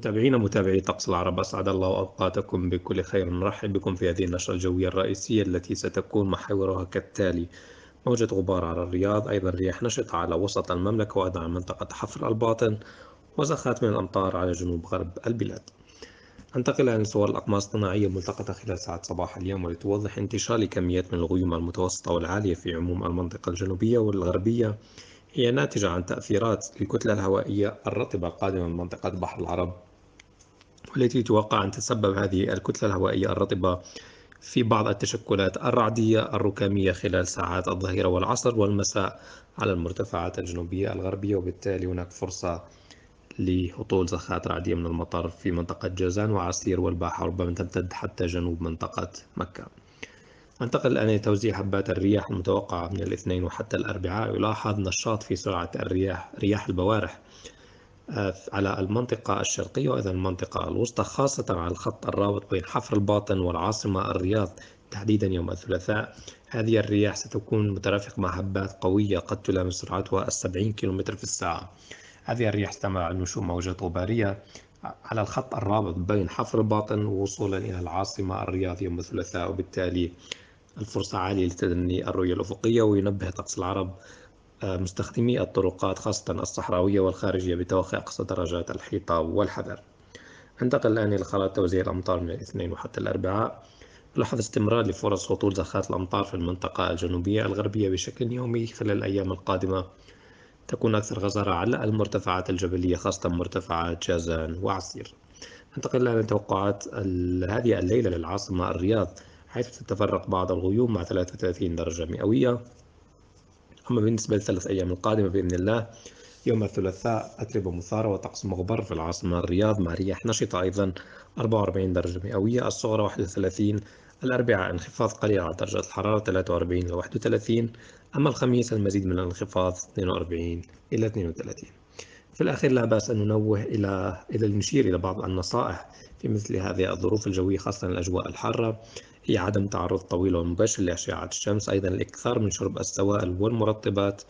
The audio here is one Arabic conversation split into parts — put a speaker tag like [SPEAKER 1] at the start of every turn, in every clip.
[SPEAKER 1] متابعينا متابعي طقس العرب أسعد الله أوقاتكم بكل خير نرحب بكم في هذه النشرة الجوية الرئيسية التي ستكون محورها كالتالي موجة غبار على الرياض أيضا رياح نشطة على وسط المملكة وأيضا على منطقة حفر الباطن وزخات من الأمطار على جنوب غرب البلاد أنتقل إلى صور الأقمار الصناعية الملتقطة خلال ساعات صباح اليوم ولتوضح انتشار لكميات من الغيوم المتوسطة والعالية في عموم المنطقة الجنوبية والغربية هي ناتجة عن تأثيرات الكتلة الهوائية الرطبة القادمة من منطقة بحر العرب والتي توقع أن تتسبب هذه الكتلة الهوائية الرطبة في بعض التشكلات الرعدية الركامية خلال ساعات الظهيرة والعصر والمساء على المرتفعات الجنوبية الغربية وبالتالي هناك فرصة لهطول زخات رعدية من المطر في منطقة جازان وعسير والباحة ربما تمتد حتى جنوب منطقة مكة ننتقل الآن لتوزيع حبات الرياح المتوقعة من الاثنين وحتى الأربعاء يلاحظ نشاط في سرعة الرياح رياح البوارح على المنطقة الشرقية وأيضا المنطقة الوسطى خاصة على الخط الرابط بين حفر الباطن والعاصمة الرياض تحديدا يوم الثلاثاء هذه الرياح ستكون مترافق مع هبات قوية قد تلامس سرعتها 70 كيلومتر في الساعة هذه الرياح تستمع نشوء موجات غبارية على الخط الرابط بين حفر الباطن وصولا إلى العاصمة الرياض يوم الثلاثاء وبالتالي الفرصة عالية لتدني الرؤية الأفقية وينبه طقس العرب مستخدمي الطرقات خاصة الصحراوية والخارجية بتوخي أقصى درجات الحيطة والحذر انتقل الآن إلى خرائط توزيع الأمطار من الاثنين وحتى الأربعاء لاحظ استمرار لفرص هطول زخات الأمطار في المنطقة الجنوبية الغربية بشكل يومي خلال الأيام القادمة تكون أكثر غزارة على المرتفعات الجبلية خاصة مرتفعات جازان وعسير ننتقل الآن توقعات هذه الليلة للعاصمة الرياض حيث تتفرق بعض الغيوم مع 33 درجة مئوية أما بالنسبة لثلاث أيام القادمة بإذن الله يوم الثلاثاء أتربة مثارة وطقس مغبر في العاصمة الرياض مع رياح نشطة أيضا 44 درجة مئوية الصغرى 31 الأربعاء انخفاض قليل على درجة الحرارة 43 إلى 31 أما الخميس المزيد من الانخفاض 42 إلى 32 في الأخير لا بأس أن ننوه إلى إلى نشير إلى بعض النصائح في مثل هذه الظروف الجوية خاصة الأجواء الحارة هي عدم تعرض طويل ومباشر لأشعة الشمس أيضا الإكثار من شرب السوائل والمرطبات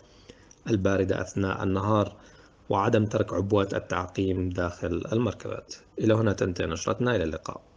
[SPEAKER 1] الباردة أثناء النهار وعدم ترك عبوات التعقيم داخل المركبات إلى هنا تنتهي نشرتنا إلى اللقاء